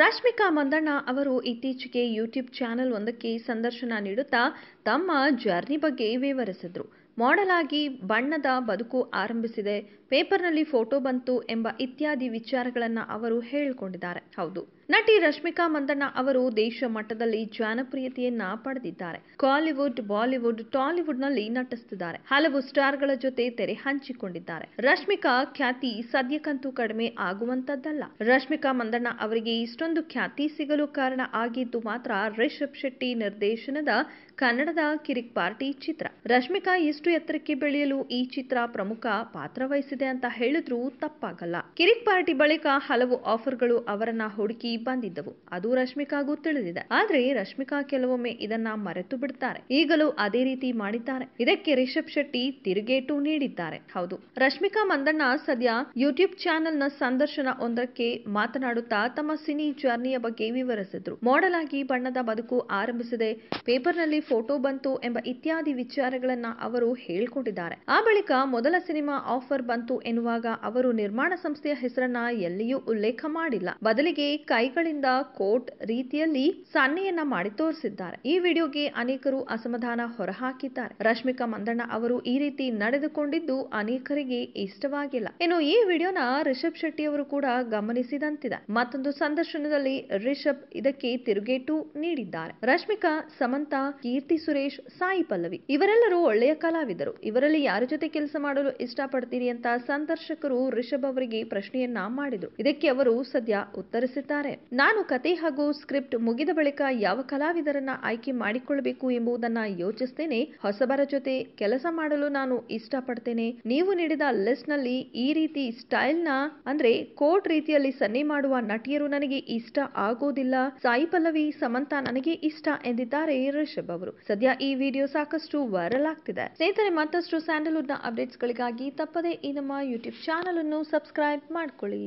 ರಶ್ಮಿಕಾ ಮಂದಣ್ಣ ಅವರು ಇತ್ತೀಚೆಗೆ YouTube channel ಒಂದಕ್ಕೆ ಸಂದರ್ಶನ ನೀಡುತ್ತಾ ತಮ್ಮ ಜರ್ನಿ ಬಗ್ಗೆ ವಿವರಿಸಿದ್ರು ಮಾಡಲಾಗಿ ಬಣ್ಣದ ಬದುಕು ಆರಂಭಿಸಿದೆ ಪೇಪರ್ನಲ್ಲಿ ಫೋಟೋ ಬಂತು ಎಂಬ ಇತ್ಯಾದಿ ವಿಚಾರಗಳನ್ನ ಅವರು ಹೇಳಿಕೊಂಡಿದ್ದಾರೆ ಹೌದು ನಟಿ ರಶ್ಮಿಕಾ ಮಂದಣ್ಣ ಅವರು ದೇಶ ಮಟ್ಟದಲ್ಲಿ ಜನಪ್ರಿಯತೆಯನ್ನ ಪಡೆದಿದ್ದಾರೆ ಕಾಲಿವುಡ್ ಬಾಲಿವುಡ್ ಟಾಲಿವುಡ್ ನಲ್ಲಿ ನಟಿಸುತ್ತಿದ್ದಾರೆ ಹಲವು ಸ್ಟಾರ್ಗಳ ಜೊತೆ ತೆರೆ ಹಂಚಿಕೊಂಡಿದ್ದಾರೆ ರಶ್ಮಿಕಾ ಖ್ಯಾತಿ ಸದ್ಯಕ್ಕಂತೂ ಕಡಿಮೆ ಆಗುವಂತದ್ದಲ್ಲ ರಶ್ಮಿಕಾ ಮಂದಣ್ಣ ಅವರಿಗೆ ಇಷ್ಟೊಂದು ಖ್ಯಾತಿ ಸಿಗಲು ಕಾರಣ ಆಗಿದ್ದು ಮಾತ್ರ ರಿಷಬ್ ಶೆಟ್ಟಿ ನಿರ್ದೇಶನದ ಕನ್ನಡದ ಕಿರಿಕ್ ಪಾರ್ಟಿ ಚಿತ್ರ ರಶ್ಮಿಕಾ ಇಷ್ಟು ಎತ್ತರಕ್ಕೆ ಬೆಳೆಯಲು ಈ ಚಿತ್ರ ಪ್ರಮುಖ ಪಾತ್ರ ವಹಿಸಿದೆ ಅಂತ ಹೇಳಿದ್ರು ತಪ್ಪಾಗಲ್ಲ ಕಿರಿಕ್ ಪಾರ್ಟಿ ಬಳಿಕ ಹಲವು ಆಫರ್ಗಳು ಅವರನ್ನ ಹುಡುಕಿ ಬಂದಿದ್ದವು ಅದು ರಶ್ಮಿಕಾಗೂ ತಿಳಿದಿದೆ ಆದ್ರೆ ರಶ್ಮಿಕಾ ಕೆಲವೊಮ್ಮೆ ಇದನ್ನ ಮರೆತು ಬಿಡ್ತಾರೆ ಈಗಲೂ ಅದೇ ರೀತಿ ಮಾಡಿದ್ದಾರೆ ಇದಕ್ಕೆ ರಿಷಬ್ ಶೆಟ್ಟಿ ತಿರುಗೇಟು ನೀಡಿದ್ದಾರೆ ಹೌದು ರಶ್ಮಿಕಾ ಮಂದಣ್ಣ ಸದ್ಯ ಯೂಟ್ಯೂಬ್ ಚಾನೆಲ್ ನ ಸಂದರ್ಶನ ಒಂದಕ್ಕೆ ಮಾತನಾಡುತ್ತಾ ತಮ್ಮ ಸಿನಿ ಜರ್ನಿಯ ಬಗ್ಗೆ ವಿವರಿಸಿದ್ರು ಮಾಡಲ್ ಆಗಿ ಬಣ್ಣದ ಬದುಕು ಆರಂಭಿಸಿದೆ ಪೇಪರ್ ನಲ್ಲಿ ಫೋಟೋ ಬಂತು ಎಂಬ ಇತ್ಯಾದಿ ವಿಚಾರಗಳನ್ನ ಅವರು ಹೇಳಿಕೊಂಡಿದ್ದಾರೆ ಆ ಬಳಿಕ ಮೊದಲ ಸಿನಿಮಾ ಆಫರ್ ಬಂತು ಬಂತು ಎನ್ನುವಾಗ ಅವರು ನಿರ್ಮಾಣ ಸಂಸ್ಥೆಯ ಹೆಸರನ್ನ ಎಲ್ಲಿಯೂ ಉಲ್ಲೇಖ ಮಾಡಿಲ್ಲ ಬದಲಿಗೆ ಕೈಗಳಿಂದ ಕೋಟ್ ರೀತಿಯಲ್ಲಿ ಸನ್ನೆಯನ್ನ ಮಾಡಿ ತೋರಿಸಿದ್ದಾರೆ ಈ ವಿಡಿಯೋಗೆ ಅನೇಕರು ಅಸಮಾಧಾನ ಹೊರಹಾಕಿದ್ದಾರೆ ರಶ್ಮಿಕಾ ಮಂದಣ್ಣ ಅವರು ಈ ರೀತಿ ನಡೆದುಕೊಂಡಿದ್ದು ಅನೇಕರಿಗೆ ಇಷ್ಟವಾಗಿಲ್ಲ ಇನ್ನು ಈ ವಿಡಿಯೋನ ರಿಷಬ್ ಶೆಟ್ಟಿ ಅವರು ಕೂಡ ಗಮನಿಸಿದಂತಿದೆ ಮತ್ತೊಂದು ಸಂದರ್ಶನದಲ್ಲಿ ರಿಷಬ್ ಇದಕ್ಕೆ ತಿರುಗೇಟು ನೀಡಿದ್ದಾರೆ ರಶ್ಮಿಕಾ ಸಮಂತಾ ಕೀರ್ತಿ ಸುರೇಶ್ ಸಾಯಿ ಪಲ್ಲವಿ ಇವರೆಲ್ಲರೂ ಒಳ್ಳೆಯ ಕಲಾವಿದರು ಇವರಲ್ಲಿ ಯಾರ ಜೊತೆ ಕೆಲಸ ಮಾಡಲು ಇಷ್ಟಪಡ್ತೀರಿ ಅಂತ ಸಂದರ್ಶಕರು ರಿಷಬ್ ಅವರಿಗೆ ಪ್ರಶ್ನೆಯನ್ನ ಮಾಡಿದ್ರು ಇದಕ್ಕೆ ಅವರು ಸದ್ಯ ಉತ್ತರಿಸಿದ್ದಾರೆ ನಾನು ಕತೆ ಹಾಗೂ ಸ್ಕ್ರಿಪ್ಟ್ ಮುಗಿದ ಬಳಿಕ ಯಾವ ಕಲಾವಿದರನ್ನ ಆಯ್ಕೆ ಮಾಡಿಕೊಳ್ಳಬೇಕು ಎಂಬುದನ್ನ ಯೋಚಿಸ್ತೇನೆ ಹೊಸಬರ ಜೊತೆ ಕೆಲಸ ಮಾಡಲು ನಾನು ಇಷ್ಟಪಡ್ತೇನೆ ನೀವು ನೀಡಿದ ಲಿಸ್ಟ್ ನಲ್ಲಿ ಈ ರೀತಿ ಸ್ಟೈಲ್ ನ ಅಂದ್ರೆ ಕೋಟ್ ರೀತಿಯಲ್ಲಿ ಸನ್ನೆ ಮಾಡುವ ನಟಿಯರು ನನಗೆ ಇಷ್ಟ ಆಗೋದಿಲ್ಲ ಸಾಯಿ ಪಲ್ಲವಿ ಸಮಂತ ನನಗೆ ಇಷ್ಟ ಎಂದಿದ್ದಾರೆ ರಿಷಬ್ ಅವರು ಸದ್ಯ ಈ ವಿಡಿಯೋ ಸಾಕಷ್ಟು ವೈರಲ್ ಆಗ್ತಿದೆ ಸ್ನೇಹಿತರೆ ಮತ್ತಷ್ಟು ಸ್ಯಾಂಡಲ್ವುಡ್ ನ ಅಪ್ಡೇಟ್ಸ್ ಗಳಿಗಾಗಿ ತಪ್ಪದೇ ಈ ನಮ್ಮ ನಮ್ಮ ಯೂಟ್ಯೂಬ್ ಚಾನಲನ್ನು ಸಬ್ಸ್ಕ್ರೈಬ್ ಮಾಡಿಕೊಳ್ಳಿ